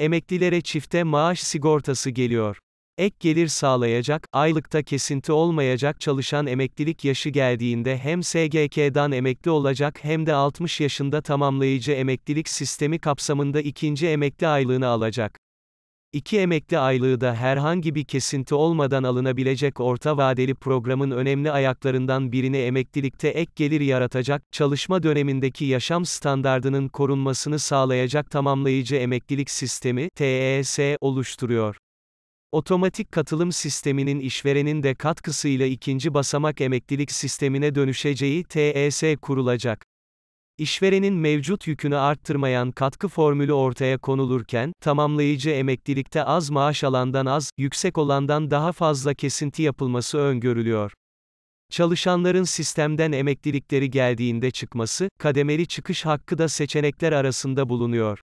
Emeklilere çifte maaş sigortası geliyor. Ek gelir sağlayacak, aylıkta kesinti olmayacak çalışan emeklilik yaşı geldiğinde hem SGK'dan emekli olacak hem de 60 yaşında tamamlayıcı emeklilik sistemi kapsamında ikinci emekli aylığını alacak. İki emekli aylığı da herhangi bir kesinti olmadan alınabilecek orta vadeli programın önemli ayaklarından birini emeklilikte ek gelir yaratacak, çalışma dönemindeki yaşam standardının korunmasını sağlayacak tamamlayıcı emeklilik sistemi TES oluşturuyor. Otomatik katılım sisteminin işverenin de katkısıyla ikinci basamak emeklilik sistemine dönüşeceği TES kurulacak. İşverenin mevcut yükünü arttırmayan katkı formülü ortaya konulurken, tamamlayıcı emeklilikte az maaş alandan az, yüksek olandan daha fazla kesinti yapılması öngörülüyor. Çalışanların sistemden emeklilikleri geldiğinde çıkması, kademeli çıkış hakkı da seçenekler arasında bulunuyor.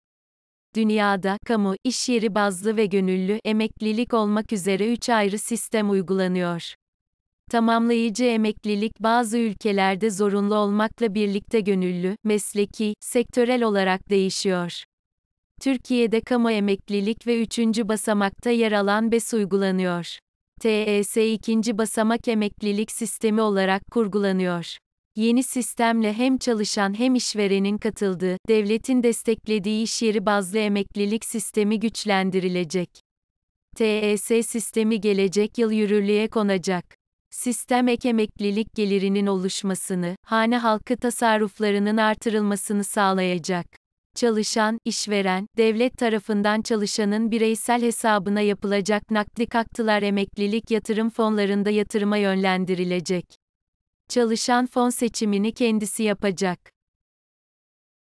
Dünyada, kamu, iş yeri bazlı ve gönüllü, emeklilik olmak üzere üç ayrı sistem uygulanıyor. Tamamlayıcı emeklilik bazı ülkelerde zorunlu olmakla birlikte gönüllü, mesleki, sektörel olarak değişiyor. Türkiye'de kamu emeklilik ve üçüncü basamakta yer alan BES uygulanıyor. TES ikinci basamak emeklilik sistemi olarak kurgulanıyor. Yeni sistemle hem çalışan hem işverenin katıldığı, devletin desteklediği iş yeri bazlı emeklilik sistemi güçlendirilecek. TES sistemi gelecek yıl yürürlüğe konacak sistem ek emeklilik gelirinin oluşmasını, hane halkı tasarruflarının artırılmasını sağlayacak. Çalışan, işveren, devlet tarafından çalışanın bireysel hesabına yapılacak nakli kaktılar emeklilik yatırım fonlarında yatırıma yönlendirilecek. Çalışan fon seçimini kendisi yapacak.